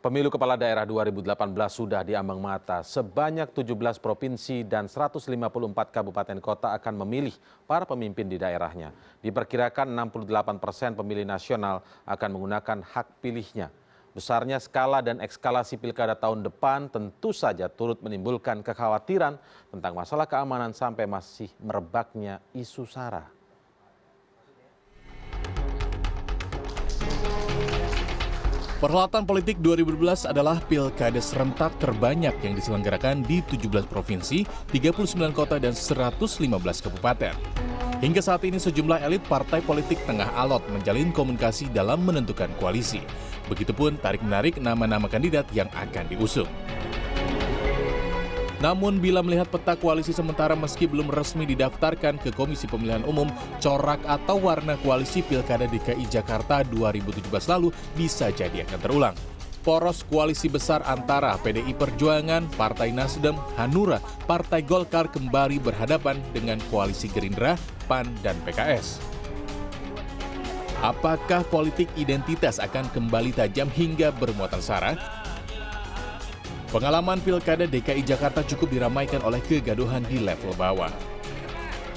Pemilu kepala daerah 2018 sudah diambang mata. Sebanyak 17 provinsi dan 154 kabupaten kota akan memilih para pemimpin di daerahnya. Diperkirakan 68 persen pemilih nasional akan menggunakan hak pilihnya. Besarnya skala dan ekskalasi pilkada tahun depan tentu saja turut menimbulkan kekhawatiran tentang masalah keamanan sampai masih merebaknya isu SARA. Perhelatan politik 2012 adalah pilkada rentak terbanyak yang diselenggarakan di 17 provinsi, 39 kota, dan 115 kabupaten. Hingga saat ini sejumlah elit partai politik tengah alot menjalin komunikasi dalam menentukan koalisi. Begitupun tarik-menarik nama-nama kandidat yang akan diusung. Namun bila melihat peta koalisi sementara meski belum resmi didaftarkan ke Komisi Pemilihan Umum, corak atau warna koalisi Pilkada DKI Jakarta 2017 lalu bisa jadi akan terulang. Poros koalisi besar antara PDI Perjuangan, Partai Nasdem, Hanura, Partai Golkar kembali berhadapan dengan koalisi Gerindra, PAN, dan PKS. Apakah politik identitas akan kembali tajam hingga bermuatan sara? Pengalaman pilkada DKI Jakarta cukup diramaikan oleh kegaduhan di level bawah.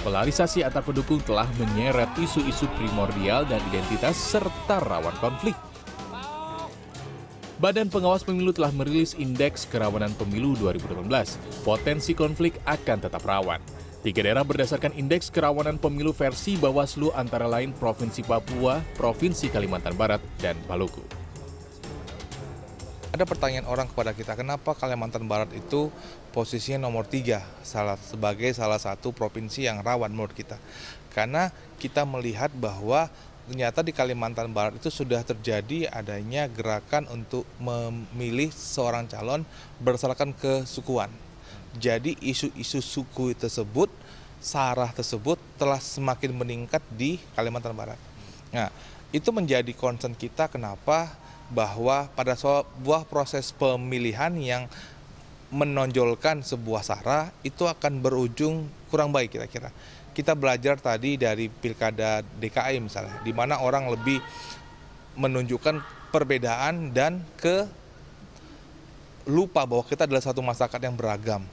Polarisasi antar pendukung telah menyeret isu-isu primordial dan identitas serta rawan konflik. Badan Pengawas Pemilu telah merilis Indeks Kerawanan Pemilu 2018. Potensi konflik akan tetap rawan. Tiga daerah berdasarkan Indeks Kerawanan Pemilu versi Bawaslu antara lain Provinsi Papua, Provinsi Kalimantan Barat, dan Maluku ada pertanyaan orang kepada kita, kenapa Kalimantan Barat itu posisinya nomor tiga salah, sebagai salah satu provinsi yang rawan menurut kita. Karena kita melihat bahwa ternyata di Kalimantan Barat itu sudah terjadi adanya gerakan untuk memilih seorang calon berdasarkan kesukuan. Jadi isu-isu suku tersebut, sarah tersebut telah semakin meningkat di Kalimantan Barat. Nah, itu menjadi concern kita kenapa bahwa pada sebuah proses pemilihan yang menonjolkan sebuah sara itu akan berujung kurang baik kira-kira. Kita belajar tadi dari pilkada DKI misalnya, di mana orang lebih menunjukkan perbedaan dan ke lupa bahwa kita adalah satu masyarakat yang beragam.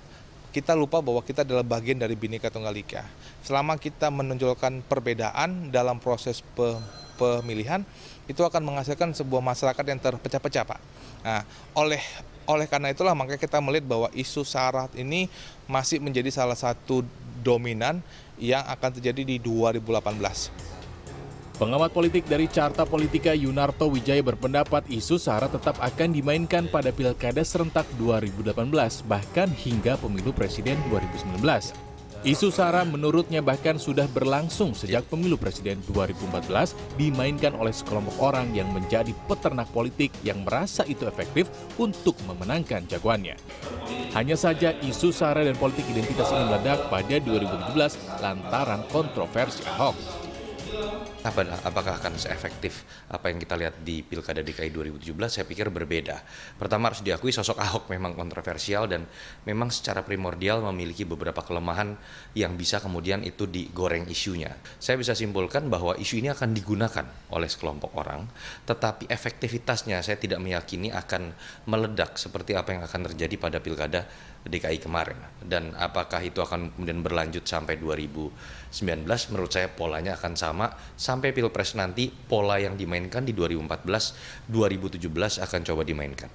Kita lupa bahwa kita adalah bagian dari Bhinneka Tunggal Ika. Selama kita menonjolkan perbedaan dalam proses pe pemilihan itu akan menghasilkan sebuah masyarakat yang terpecah-pecah, Pak. Nah, oleh oleh karena itulah maka kita melihat bahwa isu syarat ini masih menjadi salah satu dominan yang akan terjadi di 2018. Pengamat politik dari Carta Politika Yunarto Wijaya berpendapat isu syarat tetap akan dimainkan pada Pilkada serentak 2018 bahkan hingga pemilu presiden 2019. Isu SARA menurutnya bahkan sudah berlangsung sejak pemilu presiden 2014 dimainkan oleh sekelompok orang yang menjadi peternak politik yang merasa itu efektif untuk memenangkan jagoannya. Hanya saja isu SARA dan politik identitas ini meledak pada 2017 lantaran kontroversi Ahok apa, apakah akan seefektif apa yang kita lihat di Pilkada DKI 2017 saya pikir berbeda. Pertama harus diakui sosok Ahok memang kontroversial dan memang secara primordial memiliki beberapa kelemahan yang bisa kemudian itu digoreng isunya. Saya bisa simpulkan bahwa isu ini akan digunakan oleh sekelompok orang tetapi efektivitasnya saya tidak meyakini akan meledak seperti apa yang akan terjadi pada Pilkada DKI kemarin dan apakah itu akan kemudian berlanjut sampai 2019 menurut saya polanya akan sama sama sampai Pilpres nanti pola yang dimainkan di 2014 2017 akan coba dimainkan.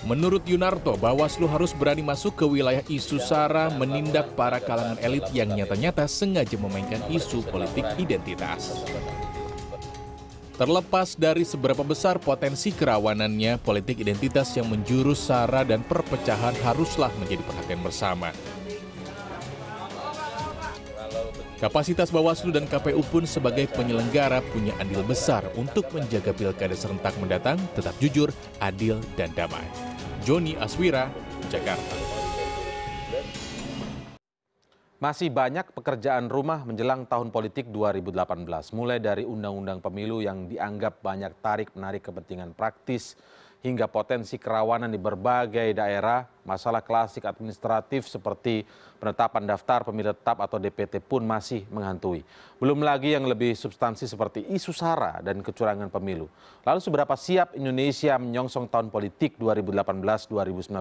Menurut Yunarto, Bawaslu harus berani masuk ke wilayah isu SARA menindak para kalangan elit yang nyata-nyata sengaja memainkan isu politik identitas. Terlepas dari seberapa besar potensi kerawanannya, politik identitas yang menjurus sara dan perpecahan haruslah menjadi perhatian bersama. Kapasitas Bawaslu dan KPU pun sebagai penyelenggara punya andil besar untuk menjaga pilkada serentak mendatang tetap jujur, adil, dan damai. Joni Aswira, Jakarta. Masih banyak pekerjaan rumah menjelang tahun politik 2018, mulai dari undang-undang pemilu yang dianggap banyak tarik-menarik kepentingan praktis hingga potensi kerawanan di berbagai daerah masalah klasik administratif seperti penetapan daftar pemilih tetap atau dpt pun masih menghantui. Belum lagi yang lebih substansi seperti isu sara dan kecurangan pemilu. Lalu seberapa siap Indonesia menyongsong tahun politik 2018-2019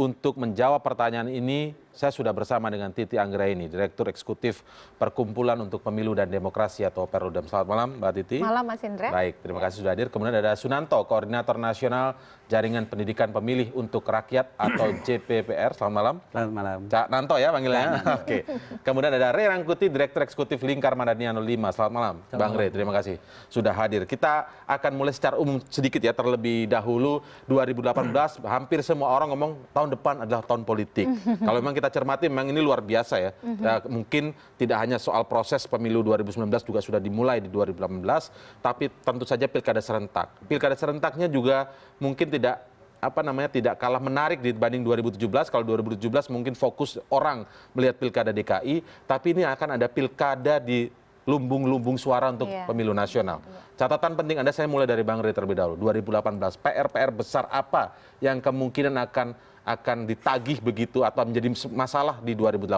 untuk menjawab pertanyaan ini? Saya sudah bersama dengan Titi Anggraini, Direktur Eksekutif Perkumpulan untuk Pemilu dan Demokrasi atau Perludem. Selamat malam, Mbak Titi. Malam, Mas Indra. Baik, terima kasih sudah hadir. Kemudian ada Sunanto, Koordinator Nasional Jaringan Pendidikan Pemilih untuk Rakyat atau atau JPPR. Selamat malam. Selamat malam. Cak Nanto ya panggilannya. Oke. Kemudian ada Re Rangkuti, Direktur Eksekutif Lingkar Madani 5, Selamat malam, Selamat Bang Re. Terima kasih sudah hadir. Kita akan mulai secara umum sedikit ya terlebih dahulu 2018 hampir semua orang ngomong tahun depan adalah tahun politik. Kalau memang kita cermati memang ini luar biasa ya. Mhm. ya. Mungkin tidak hanya soal proses pemilu 2019 juga sudah dimulai di 2018, tapi tentu saja pilkada serentak. Pilkada serentaknya juga mungkin tidak apa namanya tidak kalah menarik dibanding 2017 kalau 2017 mungkin fokus orang melihat pilkada DKI tapi ini akan ada pilkada di lumbung-lumbung suara untuk yeah. pemilu nasional. Catatan penting Anda saya mulai dari Bang Rey terlebih dahulu. 2018 PR-PR besar apa yang kemungkinan akan akan ditagih begitu atau menjadi masalah di 2018?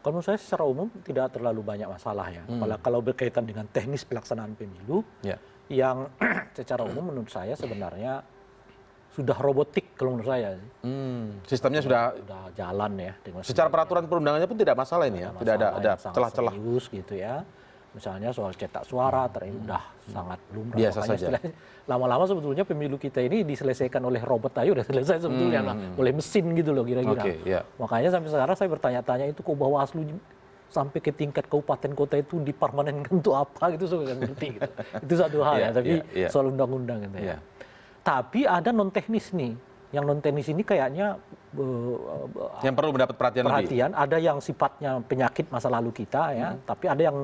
Kalau menurut saya secara umum tidak terlalu banyak masalah ya. Hmm. Apalagi kalau berkaitan dengan teknis pelaksanaan pemilu, yeah. yang secara umum menurut saya sebenarnya sudah robotik kalau menurut saya. Hmm, sistemnya sudah, sudah jalan ya. Secara peraturan perundangannya pun tidak masalah ini ya, masalah tidak ada ada celah-celah. gitu ya. Misalnya soal cetak suara terindah hmm. sangat lumrah. Biasa saja. Lama-lama sebetulnya pemilu kita ini diselesaikan oleh robot aja udah selesai sebetulnya hmm. lah, oleh mesin gitu loh kira-kira. Okay, iya. yeah. Makanya sampai sekarang saya bertanya-tanya itu kok bawa aslu sampai ke tingkat kabupaten kota itu dipermanenkan untuk apa gitu saya ngerti gitu. itu satu hal yeah, ya iya, tapi yeah, yeah. soal undang-undang gitu ya. Yeah tapi ada non teknis nih yang non teknis ini kayaknya eh, eh, yang perlu mendapat perhatian perhatian ada yang sifatnya penyakit masa lalu kita ya hmm. tapi ada yang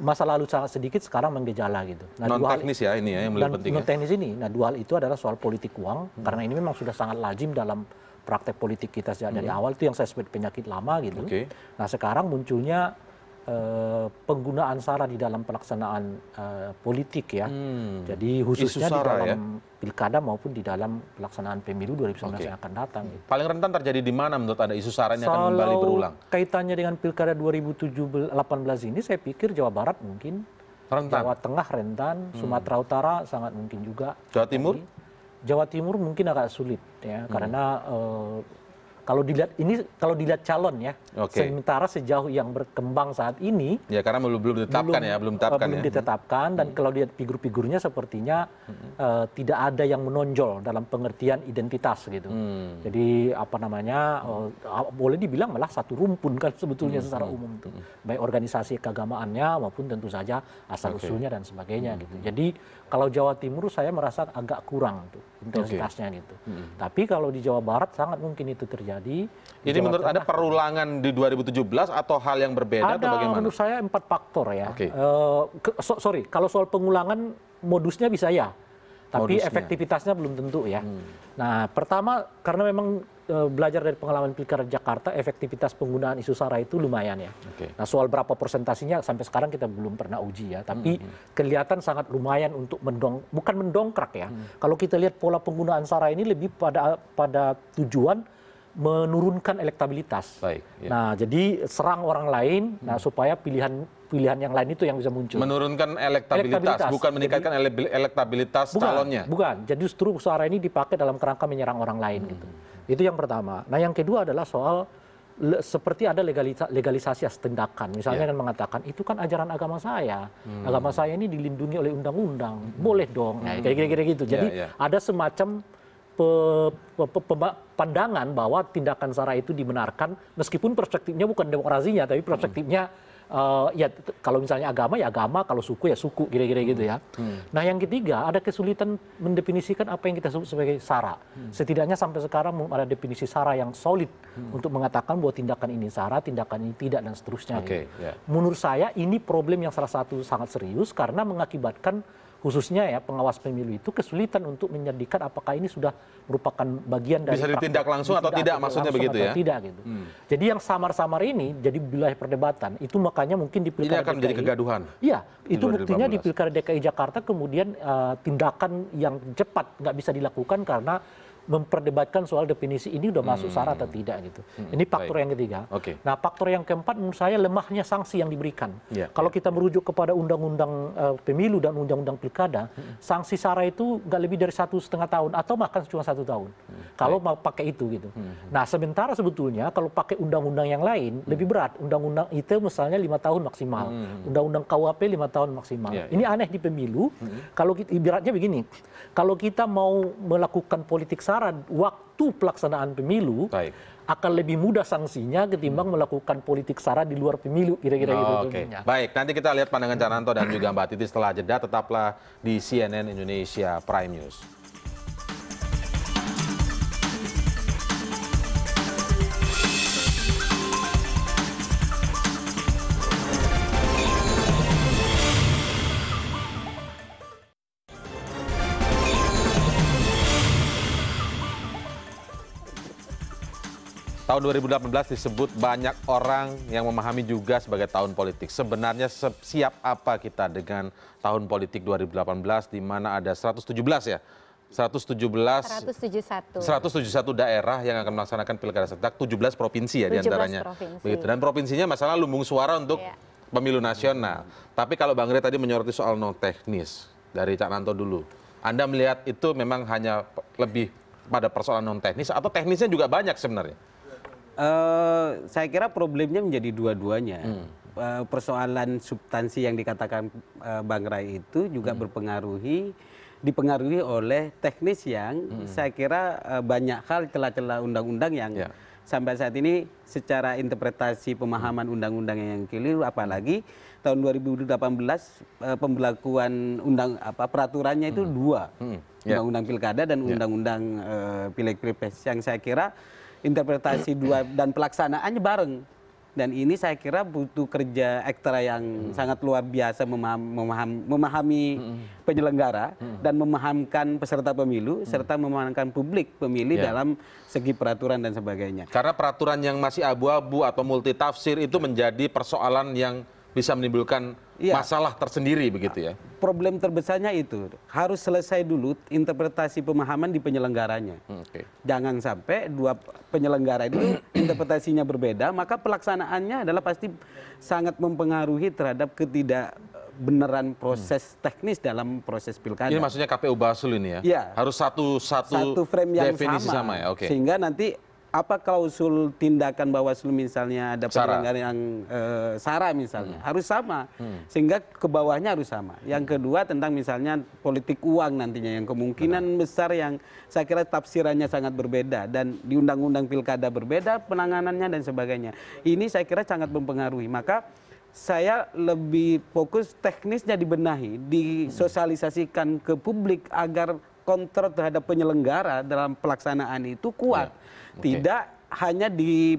masa lalu sangat sedikit sekarang menggejala gitu. Nah, non teknis ya ini ya yang lebih penting. Ya. Non teknis ini. Nah, dual itu adalah soal politik uang hmm. karena ini memang sudah sangat lazim dalam praktek politik kita sejak hmm. dari awal itu yang saya sebut penyakit lama gitu. Okay. Nah, sekarang munculnya Eh, penggunaan sara di dalam pelaksanaan eh, politik ya. Hmm. Jadi khususnya di dalam ya? pilkada maupun di dalam pelaksanaan pemilu 2019 okay. yang akan datang. Hmm. Paling rentan terjadi di mana menurut Anda isu sara ini akan kembali berulang? Kaitannya dengan pilkada 2018 ini saya pikir Jawa Barat mungkin, rentan. Jawa Tengah rentan, hmm. Sumatera Utara sangat mungkin juga. Jawa Timur? Jawa Timur mungkin agak sulit ya hmm. karena uh, kalau dilihat ini kalau dilihat calon ya sementara sejauh yang berkembang saat ini ya karena belum ditetapkan ya belum ditetapkan ya. dan hmm. kalau lihat figur figurnya sepertinya hmm. eh, tidak ada yang menonjol dalam pengertian identitas gitu hmm. jadi apa namanya eh, boleh dibilang malah satu rumpun kan sebetulnya secara umum itu baik organisasi keagamaannya maupun tentu saja asal usulnya dan sebagainya gitu jadi kalau Jawa Timur saya merasa agak kurang tuh intensitasnya gitu. Hmm. Tapi kalau di Jawa Barat sangat mungkin itu terjadi. Jadi Jawa menurut Anda perulangan di 2017 atau hal yang berbeda ada, atau bagaimana? menurut saya empat faktor ya. Okay. Uh, eh, ke, so, sorry, kalau soal pengulangan modusnya bisa ya, tapi modusnya. efektivitasnya belum tentu ya. Hmm. Nah pertama karena memang Eh, belajar dari pengalaman pilkada Jakarta, efektivitas penggunaan isu sara itu lumayan ya. Okay. Nah soal berapa persentasinya sampai sekarang kita belum pernah uji ya, tapi mm -hmm. kelihatan sangat lumayan untuk mendong, bukan mendongkrak ya. Mm -hmm. Kalau kita lihat pola penggunaan sara ini lebih pada pada tujuan menurunkan elektabilitas. Baik, ya. Nah jadi serang orang lain, mm -hmm. nah supaya pilihan pilihan yang lain itu yang bisa muncul. Menurunkan elektabilitas, elektabilitas. bukan meningkatkan jadi, elektabilitas bukan, calonnya. Bukan, jadi justru suara ini dipakai dalam kerangka menyerang orang lain hmm. gitu itu yang pertama nah yang kedua adalah soal seperti ada legalisasi as tindakan misalnya ya. kan mengatakan itu kan ajaran agama saya hmm. agama saya ini dilindungi oleh undang-undang hmm. boleh dong kayak ya. kira-kira gitu ya, jadi ada semacam pe, pe, pe, pe, pandangan bahwa tindakan sara itu dibenarkan meskipun perspektifnya bukan demokrasinya tapi hmm. perspektifnya Eh, ya kalau misalnya agama ya agama, kalau suku ya suku, kira-kira gitu ya. Hmm, hmm. Nah yang ketiga ada kesulitan mendefinisikan apa yang kita sebut sebagai sara. Hmm. Setidaknya sampai sekarang ada definisi sara yang solid hmm. untuk mengatakan bahwa tindakan ini sara, tindakan ini tidak dan seterusnya. Okay, gitu. ya. yeah. Menurut saya ini problem yang salah satu sangat serius karena mengakibatkan khususnya ya pengawas pemilu itu kesulitan untuk menjadikan apakah ini sudah merupakan bagian dari bisa ditindak langsung atau tidak maksudnya begitu ya tidak gitu hmm. jadi yang samar-samar ini jadi wilayah perdebatan itu makanya mungkin di pilkada ini akan DKI, menjadi kegaduhan iya itu buktinya di pilkada DKI Jakarta kemudian uh, tindakan yang cepat nggak bisa dilakukan karena memperdebatkan soal definisi ini sudah masuk hmm. syarat atau tidak gitu. Hmm, ini faktor yang ketiga. Okay. Nah, faktor yang keempat menurut saya lemahnya sanksi yang diberikan. Yeah. Kalau iya. kita merujuk kepada undang-undang uh, pemilu dan undang-undang pilkada, hmm. sanksi sara itu nggak lebih dari satu setengah tahun atau bahkan cuma satu tahun. Hmm. Kalau mau pakai itu gitu. Hmm, hmm. Nah, sementara sebetulnya kalau pakai undang-undang yang lain lebih berat. Undang-undang itu misalnya lima tahun maksimal, undang-undang KUHP lima tahun maksimal. Yeah, yeah. Ini aneh di pemilu. Kalau kita, ibaratnya begini, kalau kita mau melakukan politik sara sementara waktu pelaksanaan pemilu akan lebih mudah sanksinya ketimbang melakukan politik sara di luar pemilu kira kira gitu. Oke. Baik, nanti kita lihat pandangan Cananto dan juga Mbak Titi setelah jeda tetaplah di CNN Indonesia Prime News. Tahun 2018 disebut banyak orang yang memahami juga sebagai tahun politik. Sebenarnya siap apa kita dengan tahun politik 2018 di mana ada 117 ya? 117 171 171 daerah yang akan melaksanakan pilkada serentak 17 provinsi ya diantaranya dan provinsinya masalah lumbung suara untuk iya. pemilu nasional hmm. tapi kalau bang Rey tadi menyoroti soal non teknis dari Cak Nanto dulu anda melihat itu memang hanya lebih pada persoalan non teknis atau teknisnya juga banyak sebenarnya Eh, saya kira problemnya menjadi dua duanya hmm. eh, persoalan subtansi yang dikatakan eh, bang Rai itu juga hmm. berpengaruhi dipengaruhi oleh teknis yang hmm. saya kira banyak hal celah celah undang undang yang ya. sampai saat ini secara interpretasi pemahaman undang-undang yang keliru apalagi tahun 2018 pembelakuan undang apa peraturannya itu dua ya. undang-undang pilkada dan ya. undang-undang pilek pilpres yang saya kira interpretasi dua dan pelaksanaannya bareng dan ini saya kira butuh kerja ekstra yang hmm. sangat luar biasa memahami hmm. penyelenggara hmm. dan memahamkan peserta pemilu serta memahamkan publik pemilih ya. dalam segi peraturan dan sebagainya karena peraturan yang masih abu-abu atau multitafsir itu ya. menjadi persoalan yang bisa menimbulkan iya. masalah tersendiri begitu ya problem terbesarnya itu harus selesai dulu interpretasi pemahaman di penyelenggaranya hmm, jangan sampai dua penyelenggara itu interpretasinya berbeda maka pelaksanaannya adalah pasti sangat mempengaruhi terhadap ketidak beneran hmm. proses teknis dalam proses pilkada. Ini maksudnya KPU Basul ini ya? ya. Harus satu satu, satu frame yang definisi sama, sama ya. Okay. Sehingga nanti apa klausul tindakan bawaslu misalnya ada pelanggaran yang e, eh, sara misalnya hmm. harus sama hmm. sehingga ke bawahnya harus sama yang hmm. kedua tentang misalnya politik uang nantinya yang kemungkinan Benar. besar yang saya kira tafsirannya sangat berbeda dan di undang-undang pilkada berbeda penanganannya dan sebagainya ini saya kira sangat mempengaruhi maka saya lebih fokus teknisnya dibenahi, disosialisasikan ke publik agar kontrol terhadap penyelenggara dalam pelaksanaan itu kuat. Ya tidak hanya di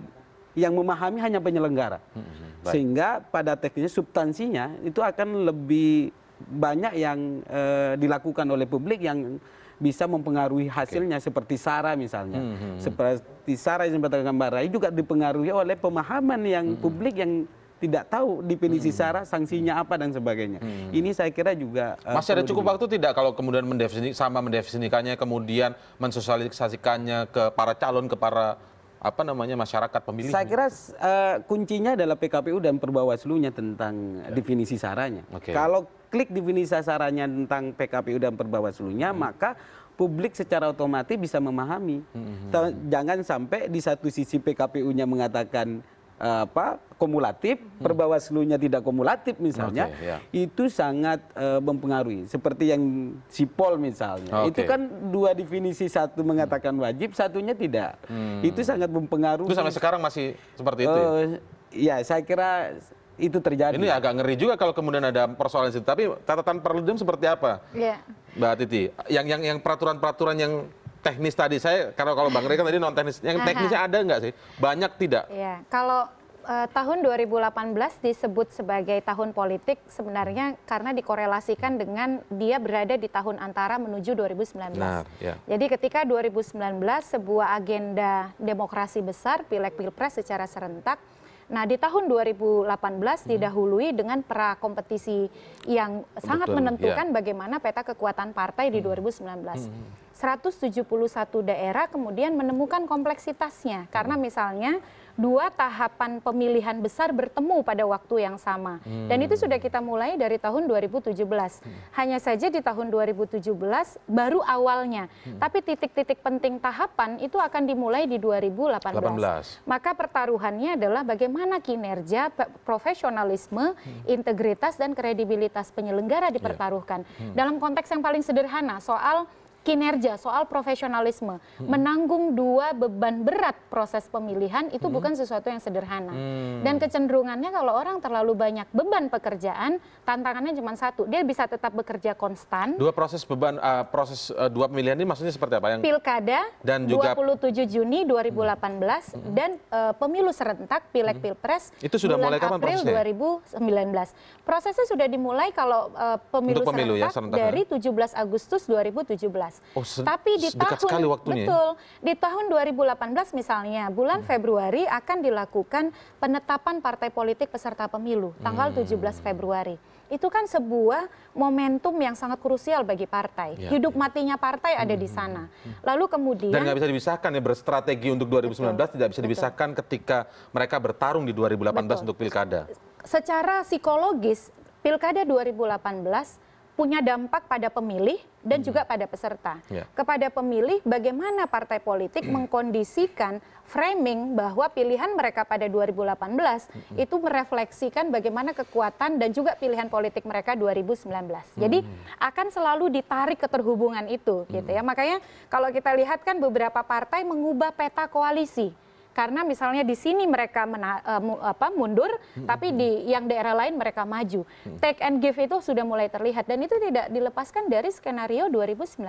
yang memahami hanya penyelenggara hmm, hmm, hmm. sehingga pada teknisnya substansinya itu akan lebih banyak yang eh, dilakukan oleh publik yang bisa mempengaruhi hasilnya seperti Sara misalnya seperti Sarah yang bergambar juga dipengaruhi oleh pemahaman yang publik yang tidak tahu definisi hmm. sara sanksinya apa dan sebagainya. Hmm. Ini saya kira juga eh, masih ada cukup waktu tidak kalau kemudian mendefinisi sama mendefinisikannya kemudian mensosialisasikannya ke para calon ke para apa namanya masyarakat pemilih. Saya kira uh, kuncinya adalah PKPU dan Perbawaslunya tentang ya. definisi saranya. Okay. Kalau klik definisi saranya tentang PKPU dan Perbawaslunya hmm. maka publik secara otomatis bisa memahami. Hmm. hmm jangan sampai di satu sisi PKPU-nya mengatakan apa kumulatif, hmm. perbawaslunya tidak kumulatif misalnya, okay, yeah. itu sangat uh, mempengaruhi. Seperti yang sipol misalnya, okay. itu kan dua definisi satu mengatakan hmm. wajib, satunya tidak. Hmm. Itu sangat mempengaruhi. Itu sampai sekarang masih seperti itu. Uh, ya, eh, ya saya kira itu terjadi. Ini agak ngeri juga kalau kemudian ada persoalan itu. Tapi catatan Perludem seperti apa, yeah. Mbak Titi? Yang yang yang peraturan-peraturan yang teknis tadi saya karena kalau bang Rey kan tadi non teknis yang teknisnya ada nggak sih banyak tidak ya kalau eh, tahun 2018 disebut sebagai tahun politik sebenarnya karena dikorelasikan dengan dia berada di tahun antara menuju 2019 nah, ya. jadi ketika 2019 sebuah agenda demokrasi besar pilek pilpres secara serentak Nah, di tahun 2018 hmm. didahului dengan pra kompetisi yang sangat iya. menentukan ya. bagaimana peta kekuatan partai di 2019. Hmm. hmm, hmm, hmm. 171 daerah kemudian menemukan kompleksitasnya karena hmm. misalnya dua tahapan pemilihan besar bertemu pada waktu yang sama hmm. dan itu sudah hmm. kita mulai dari tahun 2017 hmm. hanya saja di tahun 2017 baru awalnya hmm. tapi titik-titik penting tahapan itu akan dimulai di 2018 18. maka pertaruhannya adalah bagaimana kinerja profesionalisme hmm. integritas dan kredibilitas penyelenggara iya. dipertaruhkan yeah. hmm. dalam konteks yang paling sederhana soal kinerja, soal profesionalisme. Hmm. Menanggung dua beban berat proses pemilihan itu hmm. bukan sesuatu yang sederhana. Hmm. Dan kecenderungannya kalau orang terlalu banyak beban pekerjaan, tantangannya cuma satu, dia bisa tetap bekerja konstan. Dua proses beban uh, proses uh, dua pemilihan ini maksudnya seperti apa yang Pilkada dan juga 27 Juni 2018 hmm. hmm. dan uh, pemilu serentak pilek hmm. Pilpres itu sudah bulan mulai kapan April prosesnya? 2019. Prosesnya sudah dimulai kalau uh, pemilu, pemilu serentak, ya, serentak dari 17 ya. Agustus 2017. Oh, Tapi di tahun ya? betul di tahun 2018 misalnya bulan hmm. Februari akan dilakukan penetapan partai politik peserta pemilu tanggal hmm. 17 Februari. Itu kan sebuah momentum yang sangat krusial bagi partai. Ya, Hidup ya. matinya partai ada di hmm. sana. Lalu kemudian dan nggak bisa dipisahkan ya berstrategi untuk 2019 betul, tidak bisa dipisahkan betul. ketika mereka bertarung di 2018 betul. untuk pilkada. Secara psikologis pilkada 2018 punya dampak pada pemilih dan hmm. juga pada peserta. Yeah. Kepada pemilih, bagaimana partai politik hmm. mengkondisikan framing bahwa pilihan mereka pada 2018 hmm. itu merefleksikan bagaimana kekuatan dan juga pilihan politik mereka 2019. Hmm. Jadi akan selalu ditarik keterhubungan itu, gitu ya. Hmm. Makanya kalau kita lihat kan beberapa partai mengubah peta koalisi karena misalnya di sini mereka mena, uh, apa, mundur, tapi di yang daerah lain mereka maju. Take and give itu sudah mulai terlihat dan itu tidak dilepaskan dari skenario 2019.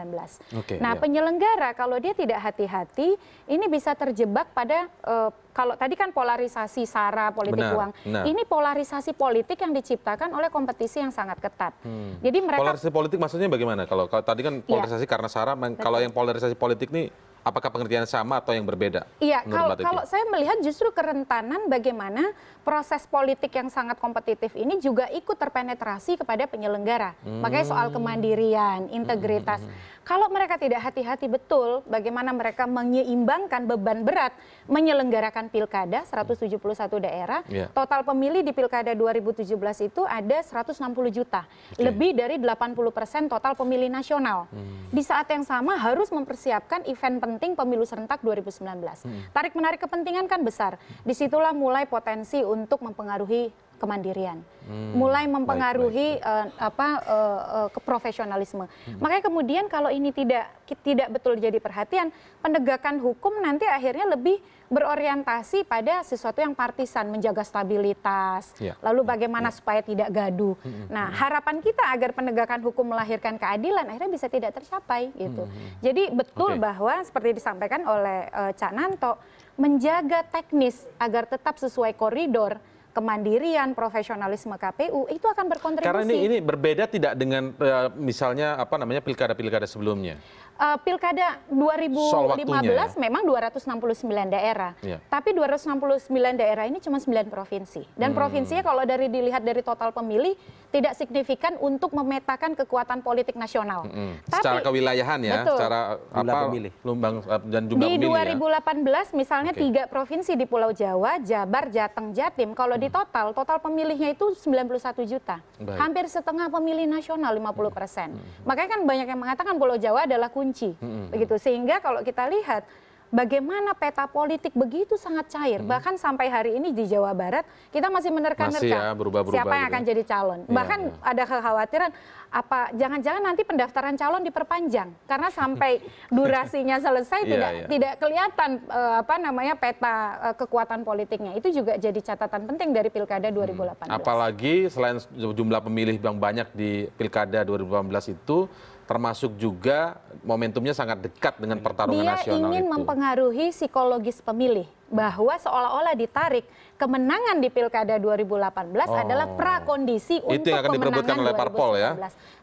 Okay, nah, yeah. penyelenggara kalau dia tidak hati-hati, ini bisa terjebak pada uh, kalau tadi kan polarisasi sara politik benar, uang, benar. ini polarisasi politik yang diciptakan oleh kompetisi yang sangat ketat. Hmm. Jadi mereka polarisasi politik maksudnya bagaimana? Kalau, kalau tadi kan iya. polarisasi yeah. karena sara, kalau yang polarisasi politik ini apakah yang sama atau yang berbeda iya kalau saya melihat justru kerentanan bagaimana proses politik yang sangat kompetitif ini juga ikut terpenetrasi kepada penyelenggara. Hmm. Makanya soal hmm. kemandirian, integritas. Hmm, hmm, hmm. Kalau mereka tidak hati-hati betul bagaimana mereka menyeimbangkan beban berat menyelenggarakan pilkada 171 daerah, yeah. total pemilih di pilkada 2017 itu ada 160 juta, okay. lebih dari 80 persen total pemilih nasional. Hmm. Di saat yang sama harus mempersiapkan event penting pemilu serentak 2019. Hmm. Tarik menarik kepentingan kan besar. Disitulah mulai potensi untuk mempengaruhi kemandirian, hmm, mulai mempengaruhi baik, baik. Uh, apa uh, uh, keprofesionalisme. Hmm. Makanya kemudian kalau ini tidak tidak betul jadi perhatian, penegakan hukum nanti akhirnya lebih berorientasi pada sesuatu yang partisan, menjaga stabilitas, ya. lalu bagaimana ya. supaya tidak gaduh. Hmm. hmm nah, hmm. harapan kita agar penegakan hukum melahirkan keadilan akhirnya bisa tidak tercapai gitu. Hmm. hmm jadi betul okay. bahwa seperti disampaikan oleh uh, Cak Nanto menjaga teknis agar tetap sesuai koridor kemandirian profesionalisme KPU itu akan berkontribusi. Karena ini, ini berbeda tidak dengan eh, misalnya apa namanya pilkada-pilkada sebelumnya uh, pilkada 2015 ya. memang 269 daerah. Yeah. Tapi 269 daerah ini cuma 9 provinsi. Dan hmm. provinsinya kalau dari dilihat dari total pemilih tidak signifikan untuk memetakan kekuatan politik nasional. Hmm. hmm. Tapi, secara kewilayahan ya, betul. secara apa pemilih. lumbang eh, dan jumlah di pemilih. Di 2018 ya? misalnya tiga 3 provinsi di Pulau Jawa, Jabar, Jateng, Jatim, kalau hmm. di total total pemilihnya itu 91 juta. Baik. Hampir setengah pemilih nasional 50%. Hmm. Makanya kan banyak yang mengatakan Pulau Jawa adalah kunci benci hmm. begitu sehingga kalau kita lihat bagaimana peta politik begitu sangat cair. Hmm. Bahkan sampai hari ini di Jawa Barat kita masih menerka-nerka ya, siapa yang gitu. akan jadi calon. Ya, Bahkan ya. ada kekhawatiran apa jangan-jangan nanti pendaftaran calon diperpanjang karena sampai durasinya selesai iya, tidak ya, ya. tidak kelihatan uh, apa namanya peta uh, kekuatan politiknya. Itu juga jadi catatan penting dari Pilkada 2018. Hmm. Apalagi selain jumlah pemilih yang banyak di Pilkada 2018 itu termasuk juga momentumnya sangat dekat dengan pertarungan dia nasional ingin mempengaruhi psikologis pemilih bahwa seolah-olah ditarik kemenangan di Pilkada 2018 oh. adalah prakondisi itu untuk yang akan kemenangan oleh parpol ya.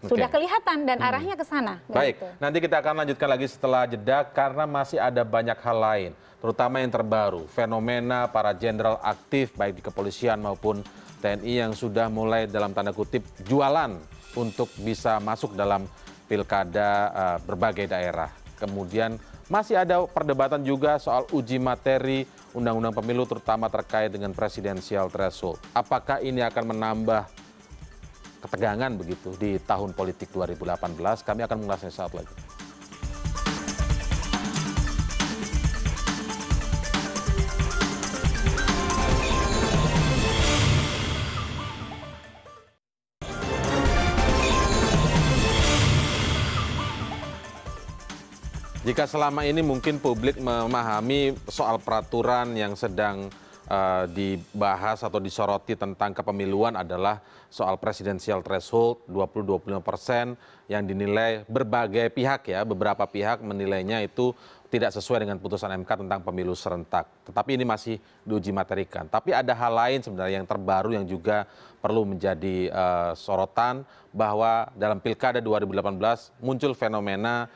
Sudah okay. kelihatan dan hmm. arahnya ke sana. Hmm. Baik, gitu. nanti kita akan lanjutkan lagi setelah jeda karena masih ada banyak hal lain, terutama yang terbaru, fenomena para jenderal aktif baik di kepolisian maupun TNI yang sudah mulai dalam tanda kutip jualan untuk bisa masuk dalam pilkada eh, berbagai daerah. Kemudian masih ada perdebatan juga soal uji materi undang-undang pemilu terutama terkait dengan presidensial threshold. Apakah ini akan menambah ketegangan begitu di tahun politik 2018? Kami akan mengulasnya saat lagi. jika selama ini mungkin publik memahami soal peraturan yang sedang eh, dibahas atau disoroti tentang kepemiluan adalah soal presidensial threshold 20-25 persen yang dinilai berbagai pihak ya, beberapa pihak menilainya itu tidak sesuai dengan putusan MK tentang pemilu serentak. Tetapi ini masih diuji materikan. Tapi ada hal lain sebenarnya yang terbaru yang juga perlu menjadi uh, sorotan bahwa dalam Pilkada 2018 muncul fenomena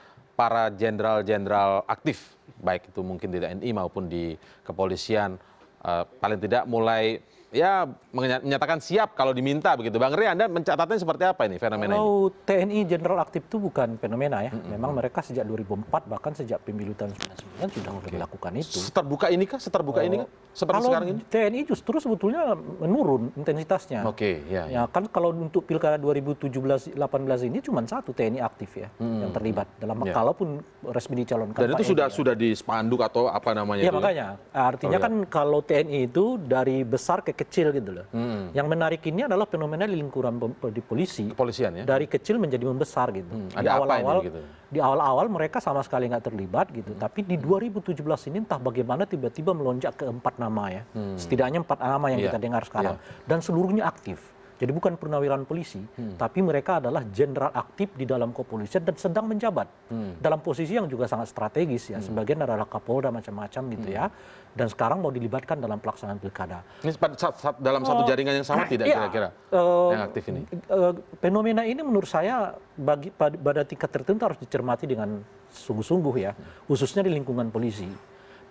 para jenderal jenderal aktif baik itu mungkin di tni maupun di kepolisian eh, paling tidak mulai ya menyatakan siap kalau diminta begitu. Bang Rey, Anda mencatatnya seperti apa ini fenomena kalau ini? TNI Jenderal Aktif itu bukan fenomena ya. Mm -hmm. Memang mereka sejak 2004 bahkan sejak pemilu tahun 1999 sudah okay. melakukan itu. Seterbuka ini kah? Seterbuka uh, ini kah? Oh, seperti kalau sekarang ini? TNI justru sebetulnya menurun intensitasnya. Oke, okay, ya, ya. Ya kan kalau untuk Pilkada 2017 18 ini cuma satu TNI aktif ya mm -hmm. yang terlibat dalam yeah. kalaupun resmi dicalonkan. Dan itu sudah ya. sudah di spanduk atau apa namanya? Ya itu, makanya. Artinya oh, ya. kan kalau TNI itu dari besar ke kecil gitu loh. Hmm. Yang menarik ini adalah fenomena di lingkungan di polisi. Kepolisian ya. Dari kecil menjadi membesar gitu. Hmm. Ada di awal-awal gitu? di awal-awal mereka sama sekali nggak terlibat gitu. Hmm. Tapi di 2017 ini entah bagaimana tiba-tiba melonjak ke empat nama ya. Hmm. Setidaknya empat nama yang yeah. kita dengar sekarang yeah. dan seluruhnya aktif. Jadi bukan purnawirawan polisi, hmm. tapi mereka adalah jenderal aktif di dalam kepolisian dan sedang menjabat hmm. dalam posisi yang juga sangat strategis ya. Hmm. Sebagian adalah Kapolda macam-macam gitu hmm. ya. Dan sekarang mau dilibatkan dalam pelaksanaan pilkada. Ini saat, dalam satu oh. jaringan yang sama tidak iya. kira-kira iya, uh, yang aktif ini? Uh, fenomena ini menurut saya bagi pada, pada tingkat tertentu harus dicermati dengan sungguh-sungguh ya, hmm. khususnya di lingkungan polisi.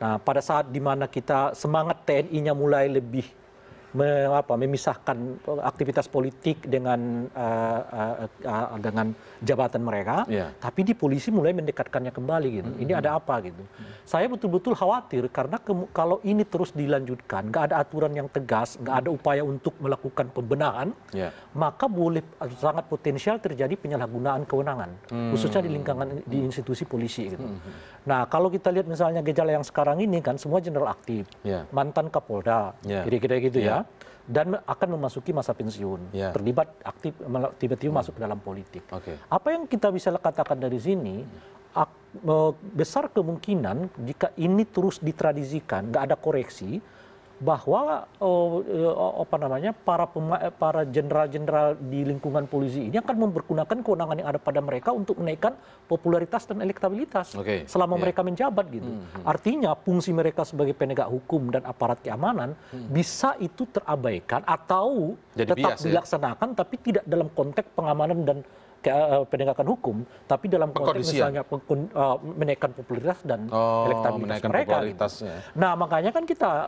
Nah, pada saat dimana kita semangat TNI-nya mulai lebih memisahkan aktivitas politik dengan eh, eh, eh, jabatan mereka iya. tapi di polisi mulai mendekatkannya kembali gitu ini ada apa gitu saya betul betul khawatir karena kalau ini terus dilanjutkan nggak ada aturan yang tegas nggak ada upaya untuk melakukan pembenahan iya. maka boleh sangat potensial terjadi penyalahgunaan kewenangan hmm. khususnya di lingkungan di institusi polisi gitu hmm. nah kalau kita lihat misalnya gejala yang sekarang ini kan semua jenderal aktif iya. mantan kapolda kira-kira gitu ya dan akan memasuki masa pensiun ya. terlibat aktif tiba tiba hmm. masuk ke dalam politik apa yang kita bisa katakan dari sini besar kemungkinan jika ini terus ditradisikan nggak ada koreksi bahwa eh, eh, apa namanya para eh, jenderal jenderal di lingkungan polisi ini akan mempergunakan kewenangan yang ada pada mereka untuk menaikkan popularitas dan elektabilitas selama iya. mereka menjabat gitu hmm, hmm. artinya fungsi mereka sebagai penegak hukum dan aparat keamanan hmm. bisa itu terabaikan atau tetap ya? dilaksanakan tapi tidak dalam konteks pengamanan dan Eh, penegakan hukum tapi dalam konteks misalnya eh, menaikkan popularitas dan oh, elektabilitas mereka gitu. nah makanya kan kita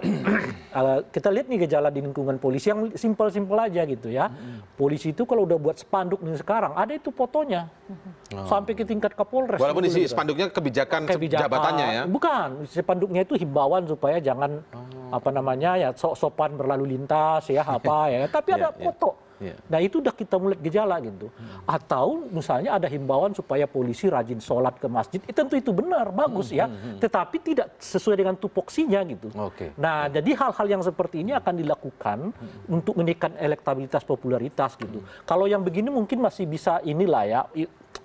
kita lihat nih gejala di lingkungan polisi yang simpel simpel aja gitu ya polisi itu kalau udah buat spanduk nih sekarang ada itu fotonya mm-hmm. sampai ke tingkat kapolres walaupun isi gitu. spanduknya kebijakan, kebijakan jabatannya ya bukan spanduknya itu himbauan supaya jangan oh. apa namanya ya sok sopan berlalu lintas ya apa ya tapi iya, ada iya. foto Iya. nah itu udah kita mulai gejala gitu hmm. atau misalnya ada himbauan supaya polisi rajin sholat ke masjid ya tentu itu benar bagus hmm, ya hmm, tetapi tidak sesuai dengan tupoksinya gitu nah iya. jadi hal-hal yang seperti ini akan dilakukan untuk menaikkan elektabilitas popularitas gitu kalau yang begini mungkin masih bisa inilah ya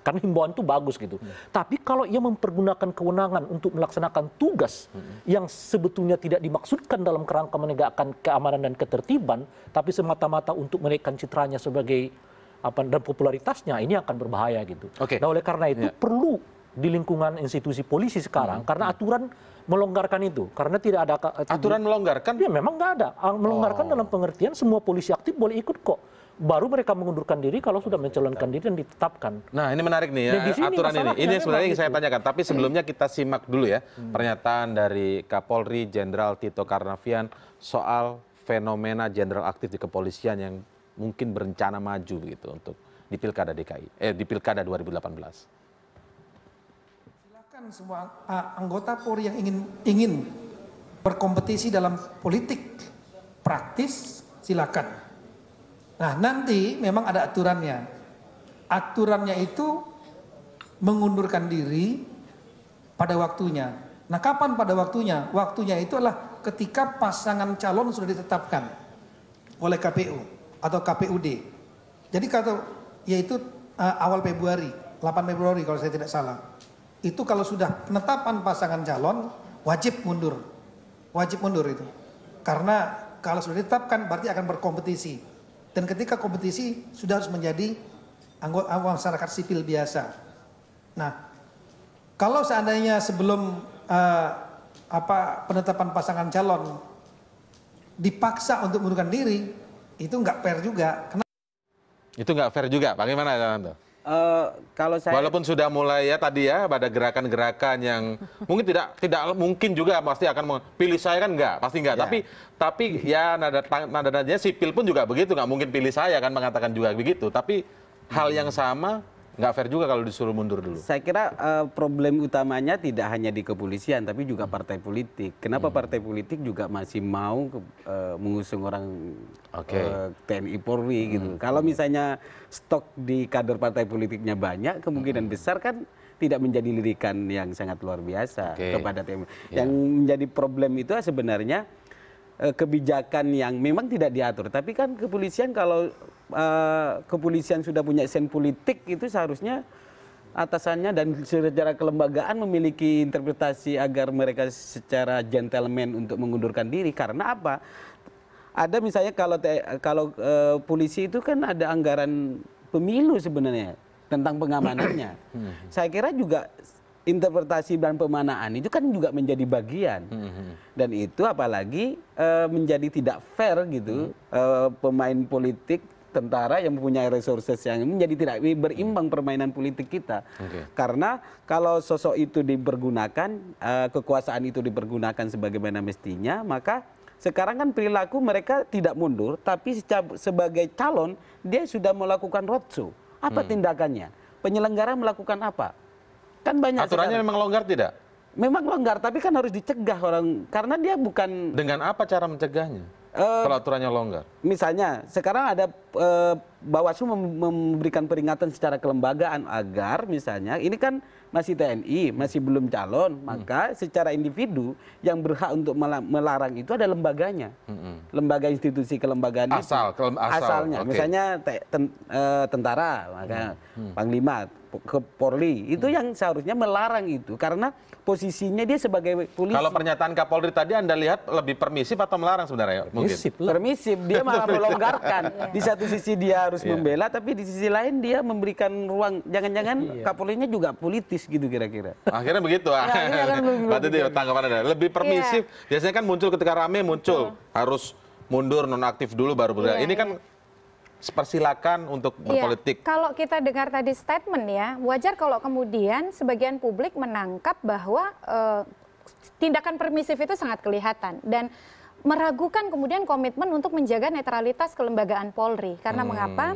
karena himbauan itu bagus gitu. Hmm. Tapi kalau ia mempergunakan kewenangan untuk melaksanakan tugas hmm. yang sebetulnya tidak dimaksudkan dalam kerangka menegakkan keamanan dan ketertiban, tapi semata-mata untuk menaikkan citranya sebagai apa dan popularitasnya ini akan berbahaya gitu. Okay. Nah oleh karena itu yeah. perlu di lingkungan institusi polisi sekarang hmm. karena hmm. aturan melonggarkan itu karena tidak ada eh, aturan melonggarkan ya memang nggak ada ah, melonggarkan oh. dalam pengertian semua polisi aktif boleh ikut kok baru mereka mengundurkan diri kalau sudah mencalonkan diri dan ditetapkan. Nah ini menarik nih ya nah, aturan ini. Ini yang sebenarnya yang saya tanyakan. Tapi sebelumnya hmm. kita simak dulu ya hmm. pernyataan dari Kapolri Jenderal Tito Karnavian soal fenomena jenderal aktif di kepolisian yang mungkin berencana maju begitu untuk di pilkada DKI eh di pilkada 2018. Silakan semua uh, anggota Polri yang ingin ingin berkompetisi dalam politik praktis silakan Nah nanti memang ada aturannya. Aturannya itu mengundurkan diri pada waktunya. Nah kapan pada waktunya? Waktunya itu adalah ketika pasangan calon sudah ditetapkan oleh KPU atau KPUD. Jadi kata yaitu uh, awal Februari, 8 Februari kalau saya tidak salah. Itu kalau sudah penetapan pasangan calon wajib mundur. Wajib mundur itu. Karena kalau sudah ditetapkan berarti akan berkompetisi dan ketika kompetisi sudah harus menjadi anggota ah, masyarakat sipil biasa. Nah, kalau seandainya sebelum uh, apa penetapan pasangan calon dipaksa untuk mundurkan diri, itu nggak fair juga. Kenapa? Itu nggak fair juga. Bagaimana, Tanto? Eh, kalau saya walaupun sudah mulai ya tadi ya pada gerakan-gerakan yang mungkin tidak tidak mungkin juga pasti akan pilih saya kan enggak pasti enggak ya. tapi tapi ya nada nada nadanya sipil pun juga begitu nggak mungkin pilih saya kan mengatakan juga begitu tapi hmm. hal yang sama nggak fair juga kalau disuruh mundur dulu saya kira eh, problem utamanya tidak hanya di kepolisian tapi juga partai politik kenapa hmm. partai politik juga masih mau eh, mengusung orang eh, tni polri hmm. gitu kalau hmm. misalnya stok di kader partai politiknya banyak kemungkinan besar kan tidak menjadi lirikan yang sangat luar biasa okay. kepada TNI. Yeah. Yang menjadi problem itu sebenarnya kebijakan yang memang tidak diatur. Tapi kan kepolisian kalau Eh, kepolisian sudah punya sen politik itu seharusnya atasannya dan secara kelembagaan memiliki interpretasi agar mereka secara gentleman untuk mengundurkan diri karena apa ada misalnya kalau kalau e, polisi itu kan ada anggaran pemilu sebenarnya tentang pengamanannya hmm. saya kira juga interpretasi dan pemanaan itu kan juga menjadi bagian hmm, hmm, dan itu apalagi e, menjadi tidak fair gitu e, pemain politik tentara yang mempunyai resources yang menjadi tidak berimbang permainan politik kita. Karena kalau sosok itu dipergunakan, eh, kekuasaan itu dipergunakan sebagaimana mestinya, maka sekarang kan perilaku mereka tidak mundur, tapi sebagai calon dia sudah melakukan roadshow. Apa hmm. tindakannya? Penyelenggara melakukan apa? Kan banyak aturannya sekarang. memang longgar tidak? Memang longgar, tapi kan harus dicegah orang karena dia bukan. Dengan apa cara mencegahnya? peraturannya eh, longgar. Misalnya sekarang ada e, Bawaslu memberikan peringatan secara kelembagaan agar misalnya ini kan masih TNI, masih belum calon, hmm. maka secara individu yang berhak untuk melarang itu ada lembaganya. Hmm. Lembaga institusi kelembagaan asal, itu. asal asalnya okay. misalnya te, ten, e, tentara, maka hmm. hmm. panglima ke Polri itu hmm. yang seharusnya melarang itu karena posisinya dia sebagai polisi. Kalau pernyataan Kapolri tadi Anda lihat lebih permisif atau melarang sebenarnya? permisif permisif dia malah melonggarkan iya. di satu sisi dia harus iya. membela tapi di sisi lain dia memberikan ruang jangan-jangan iya. kapolinya juga politis gitu kira-kira akhirnya begitu ya, kan berarti tanggapan ada. lebih permisif biasanya kan muncul ketika rame muncul harus mundur nonaktif dulu baru bergerak ini kan persilakan untuk berpolitik. Ya, kalau kita dengar tadi statement ya, wajar kalau kemudian sebagian publik menangkap bahwa e, tindakan permisif itu sangat kelihatan dan meragukan kemudian komitmen untuk menjaga netralitas kelembagaan Polri karena hmm. mengapa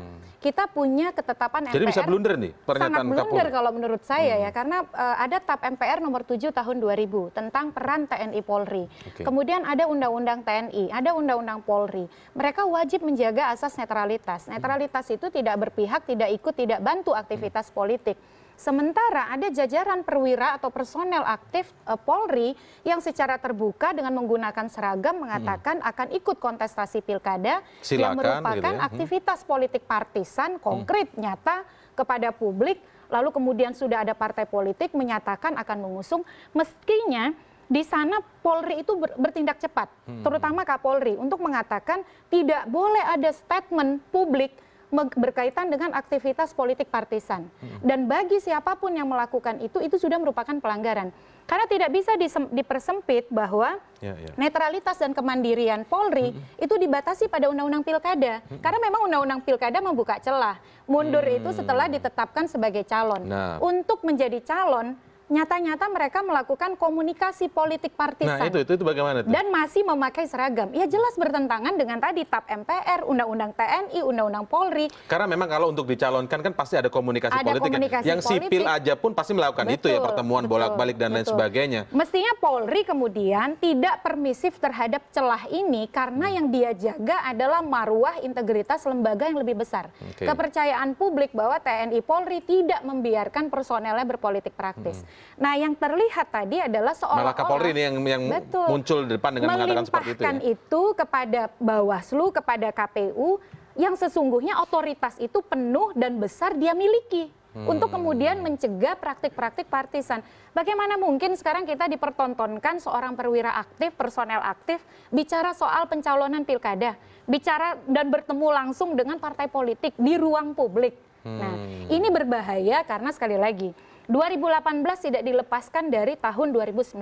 kita punya ketetapan MPR Jadi bisa blunder nih pernyataan sangat blunder kalau menurut saya ya. hmm. ya karena uh, ada TAP MPR nomor 7 tahun 2000 tentang peran TNI Polri. Okay. Kemudian ada undang-undang TNI, ada undang-undang Polri. Mereka wajib menjaga asas netralitas. Netralitas hmm. itu tidak berpihak, tidak ikut, tidak bantu aktivitas hmm. politik. Sementara ada jajaran perwira atau personel aktif uh, Polri yang secara terbuka dengan menggunakan seragam hmm. mengatakan hmm. akan ikut kontestasi pilkada Silakan, yang merupakan gitu ya. Hmm. aktivitas politik partisan hmm. konkret hmm. nyata kepada publik. Lalu kemudian sudah ada partai politik menyatakan akan mengusung meskinya di sana Polri itu ber, bertindak cepat, hmm. terutama Kapolri untuk mengatakan tidak boleh ada statement publik berkaitan dengan aktivitas politik partisan. Hmm. Dan bagi siapapun yang melakukan itu, itu sudah merupakan pelanggaran. Karena tidak bisa dipersempit bahwa ya, ya. netralitas dan kemandirian Polri hmm. itu dibatasi pada undang-undang pilkada. Hmm. Karena memang undang-undang pilkada membuka celah. Mundur hmm. itu setelah ditetapkan sebagai calon. Nah. Untuk menjadi calon, nyata-nyata mereka melakukan komunikasi politik partisan. Nah, itu, itu, itu bagaimana? Itu? Dan masih memakai seragam. Ya jelas bertentangan dengan tadi TAP MPR, Undang-Undang TNI, Undang-Undang Polri. Karena memang kalau untuk dicalonkan kan pasti ada komunikasi ada politik. Ya. Komunikasi yang politik. sipil aja pun pasti melakukan betul, itu ya pertemuan bolak-balik dan betul. lain sebagainya. Mestinya Polri kemudian tidak permisif terhadap celah ini karena hmm. yang dia jaga adalah maruah integritas lembaga yang lebih besar. Okay. Kepercayaan publik bahwa TNI Polri tidak membiarkan personelnya berpolitik praktis. Hmm. Nah, yang terlihat tadi adalah seolah-olah Malah Kapolri ini yang yang betul, muncul di depan dengan mengatakan seperti itu. Ya? itu kepada Bawaslu, kepada KPU yang sesungguhnya otoritas itu penuh dan besar dia miliki hmm. untuk kemudian mencegah praktik-praktik partisan. Bagaimana mungkin sekarang kita dipertontonkan seorang perwira aktif, personel aktif bicara soal pencalonan pilkada, bicara dan bertemu langsung dengan partai politik di ruang publik. Nah, hmm. Nah, ini berbahaya karena sekali lagi 2018 tidak dilepaskan dari tahun 2019.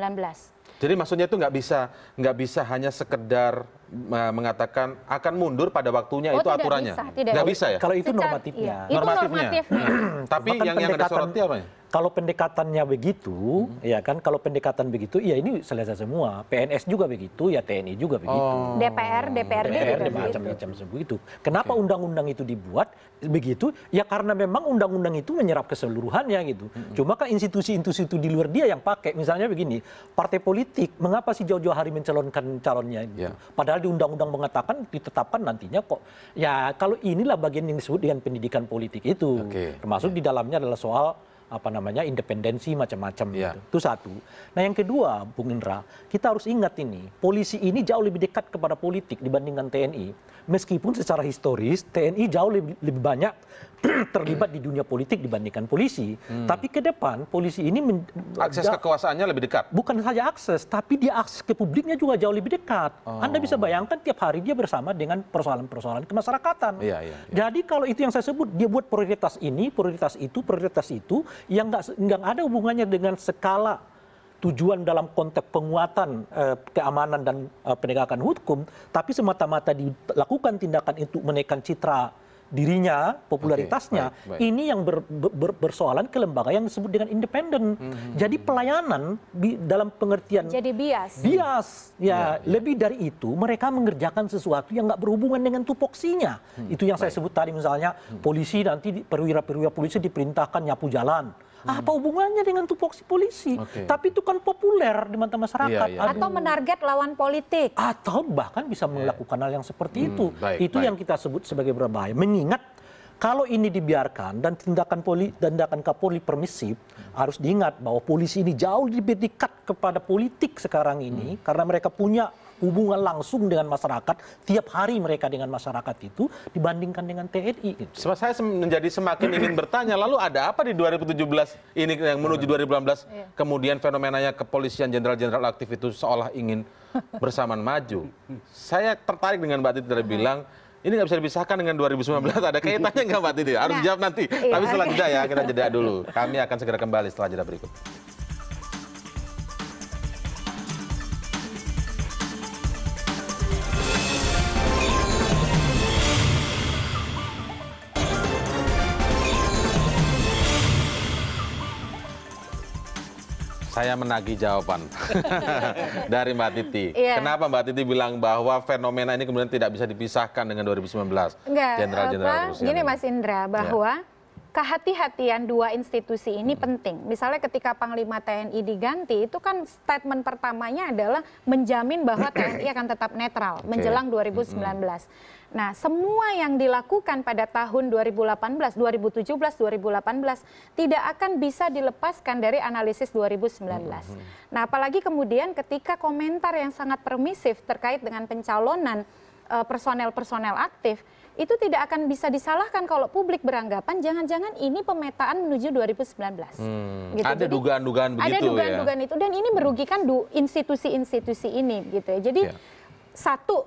Jadi maksudnya itu nggak bisa nggak bisa hanya sekedar mengatakan akan mundur pada waktunya oh, itu tidak aturannya. Bisa, tidak Nggak bisa ya? Kalau itu normatifnya. Iya, normatifnya. Hmm, tapi yang, yang ada sorotnya apa ya? Kalau pendekatannya begitu, hmm. ya kan kalau pendekatan begitu, ya ini selesai semua. PNS juga begitu, ya TNI juga begitu. Oh. DPR, DPRD DPR, DPR macam-macam begitu. Gitu. Kenapa undang-undang okay. itu dibuat begitu? Ya karena memang undang-undang itu menyerap keseluruhannya gitu. Hmm. Cuma kan institusi-institusi itu di luar dia yang pakai. Misalnya begini, partai politik, mengapa sih jauh-jauh hari mencalonkan calonnya gitu? Yeah. Padahal padahal di undang undang mengatakan ditetapkan nantinya kok ya kalau inilah bagian yang disebut dengan pendidikan politik itu termasuk di ya. dalamnya adalah soal apa namanya independensi macam-macam ya. gitu. itu satu nah yang kedua bung indra kita harus ingat ini polisi ini jauh lebih dekat kepada politik dibandingkan tni meskipun secara historis tni jauh lebih banyak terlibat di dunia politik dibandingkan polisi hmm. tapi ke depan polisi ini akses kekuasaannya lebih dekat bukan saja akses tapi dia akses ke publiknya juga jauh lebih dekat oh. anda bisa bayangkan tiap hari dia bersama dengan persoalan-persoalan kemasyarakatan iya, iya, iya. jadi kalau itu yang saya sebut dia buat prioritas ini prioritas itu prioritas itu yang nggak ada hubungannya dengan skala tujuan dalam konteks penguatan eh, keamanan dan eh, penegakan hukum tapi semata mata dilakukan tindakan untuk menaikkan citra dirinya popularitasnya ini yang ber, ber, bersoalan ke lembaga yang disebut dengan independen hmm. jadi pelayanan bi, dalam pengertian jadi bias bias ya, ya, ya lebih dari itu mereka mengerjakan sesuatu yang nggak berhubungan dengan tupoksinya hmm. itu yang Baik. saya sebut tadi misalnya hmm. polisi nanti perwira-perwira polisi diperintahkan nyapu jalan Hmm. apa hubungannya dengan tupoksi polisi tapi itu kan populer di mata masyarakat iya, iya. atau menarget lawan politik atau bahkan bisa iya. melakukan hal yang seperti hmm, itu itu yang kita sebut sebagai berbahaya mengingat kalau ini dibiarkan dan tindakan poli tindakan kapolri permisif hmm. harus diingat bahwa polisi ini jauh lebih dekat kepada politik sekarang ini karena mereka punya hubungan langsung dengan masyarakat tiap hari mereka dengan masyarakat itu dibandingkan dengan TNI. Gitu. Saya menjadi semakin ingin bertanya, lalu ada apa di 2017 ini yang menuju 2018 iya. iya. kemudian fenomenanya kepolisian jenderal-jenderal aktif itu seolah ingin bersamaan maju. Saya tertarik dengan Mbak Titi bilang ini nggak bisa dipisahkan dengan 2019 ada kaitannya nggak Mbak Titi? Harus nah, jawab nanti. Iya, Tapi setelah jeda ya kita jeda dulu. Kami akan segera kembali setelah jeda berikut. Saya menagih jawaban dari Mbak Titi. Yeah. Kenapa Mbak Titi bilang bahwa fenomena ini kemudian tidak bisa dipisahkan dengan 2019? Enggak. Jenderal-jenderal Gini Mas Indra, ya. bahwa yeah kehati-hatian dua institusi ini hmm. penting. Misalnya ketika Panglima TNI diganti, itu kan statement pertamanya adalah menjamin bahwa TNI akan tetap netral okay. menjelang 2019. Hmm. Nah, semua yang dilakukan pada tahun 2018, 2017, 2018 tidak akan bisa dilepaskan dari analisis 2019. Hmm, hmm. Nah, apalagi kemudian ketika komentar yang sangat permisif terkait dengan pencalonan eh, personel-personel uh, aktif itu tidak akan bisa disalahkan kalau publik beranggapan jangan-jangan ini pemetaan menuju 2019. Hmm. Gitu. Ada dugaan-dugaan begitu Ada ya. dugaan-dugaan ya? itu dan ini merugikan institusi-institusi ini gitu ya. Jadi ya. satu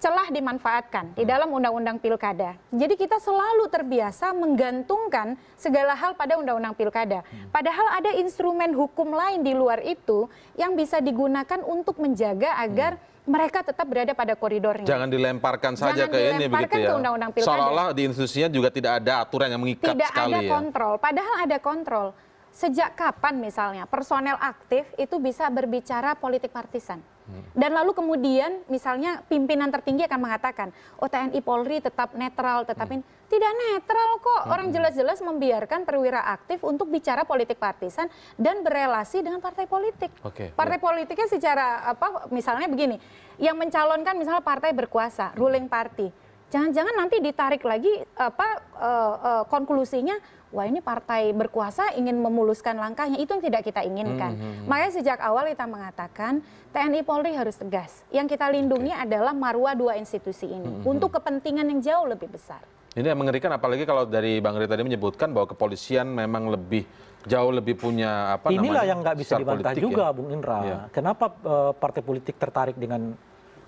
celah dimanfaatkan di hmm. dalam undang-undang pilkada. Jadi kita selalu terbiasa menggantungkan segala hal pada undang-undang pilkada. Hmm. Padahal ada instrumen hukum lain di luar itu yang bisa digunakan untuk menjaga agar hmm mereka tetap berada pada koridornya. Jangan dilemparkan saja Jangan ke dilemparkan ini begitu ya. undang-undang pilkada. Seolah-olah di institusinya juga tidak ada aturan yang mengikat tidak sekali. Tidak ada ya. kontrol, padahal ada kontrol. Sejak kapan misalnya personel aktif itu bisa berbicara politik partisan? Hmm. Dan lalu kemudian misalnya pimpinan tertinggi akan mengatakan, oh TNI Polri tetap netral, tetapi. Hmm tidak netral kok. Orang jelas-jelas membiarkan perwira aktif untuk bicara politik partisan dan berelasi dengan partai politik. Okay. Partai iya. politiknya secara apa misalnya begini, yang mencalonkan misalnya partai berkuasa, ruling party. Jangan-jangan nanti ditarik lagi apa uh, uh, konklusinya wah ini partai berkuasa ingin memuluskan langkahnya itu yang tidak kita inginkan. Hmm, hmm, Makanya sejak awal kita mengatakan TNI Polri harus tegas. Yang kita lindungi okay. adalah marwah dua institusi ini hmm, untuk kepentingan yang jauh lebih besar ini yang mengerikan apalagi kalau dari bang ray tadi menyebutkan bahwa kepolisian memang lebih jauh lebih punya apa inilah yang nggak bisa dibantah juga ya. bung indra iya. kenapa eh, partai politik tertarik dengan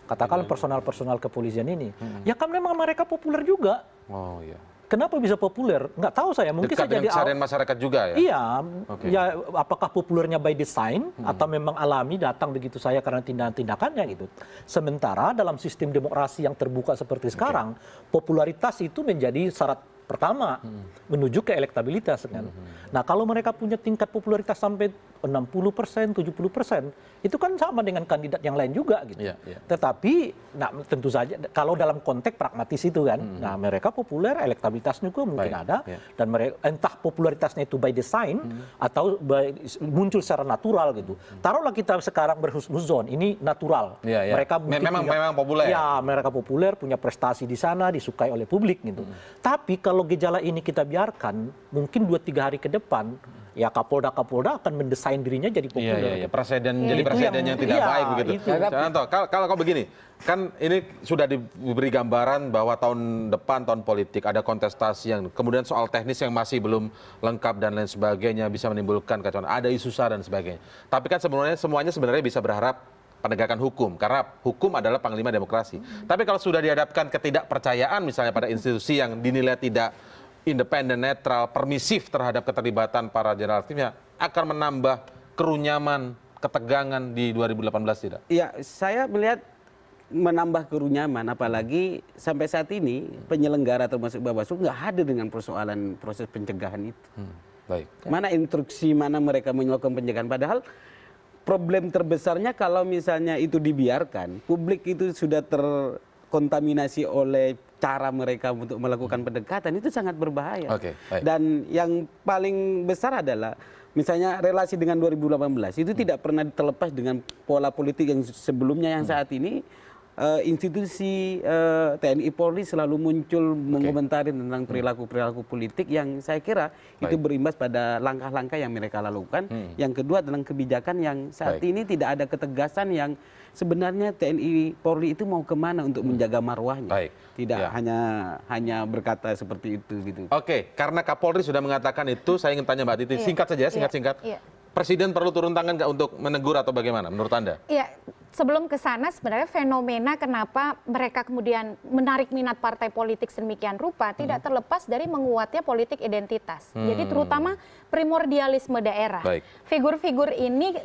katakanlah personal personal kepolisian ini hmm. ya kan memang mereka populer juga oh, iya kenapa bisa populer nggak tahu saya mungkin Dekat saya jadi masyarakat juga ya iya okay. ya apakah populernya by design hmm. atau memang alami datang begitu saya karena tindakan-tindakannya gitu sementara dalam sistem demokrasi yang terbuka seperti sekarang okay. popularitas itu menjadi syarat pertama hmm. menuju ke elektabilitas kan hmm. nah kalau mereka punya tingkat popularitas sampai 60 persen 70 persen itu kan sama dengan kandidat yang lain juga gitu iya, iya. tetapi nah tentu saja kalau dalam konteks pragmatis itu kan hmm. nah mereka populer elektabilitasnya juga mungkin ada iya. dan mereka entah popularitasnya itu by design hmm. atau by, muncul secara natural gitu hmm. taruhlah kita sekarang berhusnuzon ini natural mereka memang punya, memang populer ya mereka populer punya prestasi di sana disukai oleh publik gitu tapi kalau gejala ini kita biarkan mungkin dua tiga hari ke depan ya kapolda kapolda akan mendesain dirinya jadi populer. Iya, iya, iya, Presiden jadi presiden yang, yang tidak iya, baik begitu. Nah, Contoh, kalau, kalau kau begini, kan ini sudah diberi gambaran bahwa tahun depan tahun politik ada kontestasi yang kemudian soal teknis yang masih belum lengkap dan lain sebagainya bisa menimbulkan kacauan. Ada isu sara dan sebagainya. Tapi kan sebenarnya semuanya sebenarnya bisa berharap penegakan hukum karena hukum adalah panglima demokrasi. Hmm. Tapi kalau sudah dihadapkan ketidakpercayaan misalnya pada institusi yang dinilai tidak independen netral permisif terhadap keterlibatan para jenderal timnya akan menambah kerunyaman ketegangan di 2018 tidak? Iya, saya melihat menambah kerunyaman apalagi sampai saat ini penyelenggara termasuk Bawaslu nggak hadir dengan persoalan proses pencegahan itu. Hmm, baik. Mana instruksi mana mereka melakukan pencegahan padahal problem terbesarnya kalau misalnya itu dibiarkan publik itu sudah terkontaminasi oleh cara mereka untuk melakukan pendekatan itu sangat berbahaya. Okay, Dan yang paling besar adalah misalnya relasi dengan 2018 itu hmm. tidak pernah terlepas dengan pola politik yang sebelumnya yang hmm. saat ini Eh, institusi eh, TNI Polri selalu muncul mengomentari tentang hmm. perilaku perilaku politik yang saya kira itu berimbas pada langkah langkah yang mereka lakukan. Hmm. Yang kedua tentang kebijakan yang saat ini tidak ada ketegasan yang sebenarnya TNI Polri itu mau kemana untuk hmm. menjaga marwahnya. Baik. Tidak ya. hanya hanya berkata seperti itu gitu. Oke, karena Kapolri sudah mengatakan itu, saya ingin tanya Mbak Titi iya. singkat saja, ya, iya. singkat-singkat. Ya. Ya presiden perlu turun tangan nggak untuk menegur atau bagaimana menurut anda? Iya, sebelum ke sana sebenarnya fenomena kenapa mereka kemudian menarik minat partai politik sedemikian rupa hmm. tidak terlepas dari menguatnya politik identitas. Hmm. Jadi terutama primordialisme daerah. Figur-figur ini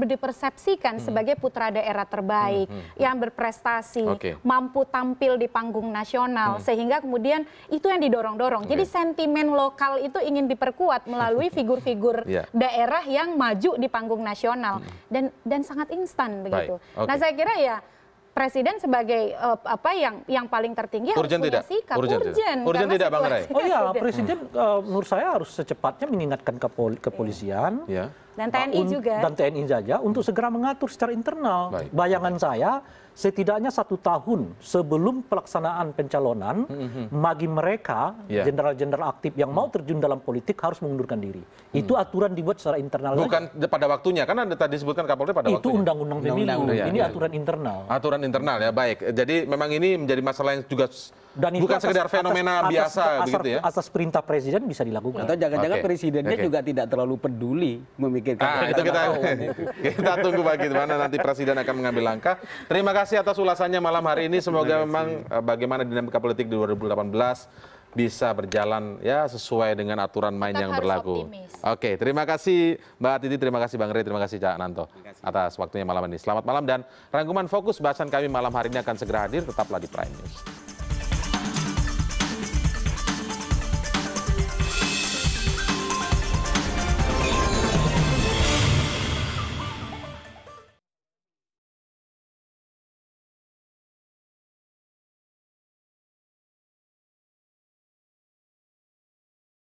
dipersepsikan hmm. sebagai putra daerah terbaik hmm. Hmm. hmm. yang berprestasi, okay. mampu tampil di panggung nasional hmm. sehingga kemudian itu yang didorong-dorong. Okay. Jadi sentimen lokal itu ingin diperkuat melalui figur-figur yeah. daerah yang maju di panggung nasional hmm. dan dan sangat instan begitu. Okay. Nah, saya kira ya presiden sebagai uh, apa yang yang paling tertinggi urgent harus punya tidak. sikap urgen, urgen, tidak. urgen tidak Bang Rai. Oh iya, presiden uh, menurut saya harus secepatnya mengingatkan kepol kepolisian. Iya. Yeah. Yeah dan TNI nah, juga dan TNI saja untuk segera mengatur secara internal. Baik. Bayangan Baik. saya setidaknya satu tahun sebelum pelaksanaan pencalonan mm-hmm. bagi mereka iya. jenderal-jenderal yeah. aktif yang mm. mau hmm. terjun dalam politik harus mengundurkan diri. Mm. Itu aturan dibuat secara internal. Bukan aja. pada waktunya kan tadi disebutkan Kapolri pada itu waktunya. Itu undang-undang pemilu. Undang-undang, ya, Ini ya. aturan internal. Aturan internal ya baik jadi memang ini menjadi masalah yang juga dan bukan sekedar fenomena atas, biasa atas, begitu ya. atas perintah presiden bisa dilakukan. Atau jangan-jangan okay. presidennya okay. juga tidak terlalu peduli memikirkan. Ah, itu kita gitu. kita tunggu bagaimana nanti presiden akan mengambil langkah. Terima kasih atas ulasannya malam hari ini. Semoga memang eh, bagaimana dinamika politik di 2018 bisa berjalan ya sesuai dengan aturan main Kita yang berlaku. Oke, Oke, terima kasih Mbak Titi, terima kasih Bang Rey, terima kasih Cak Nanto atas waktunya malam ini. Selamat malam dan rangkuman fokus bahasan kami malam hari ini akan segera hadir. Tetaplah di Prime News.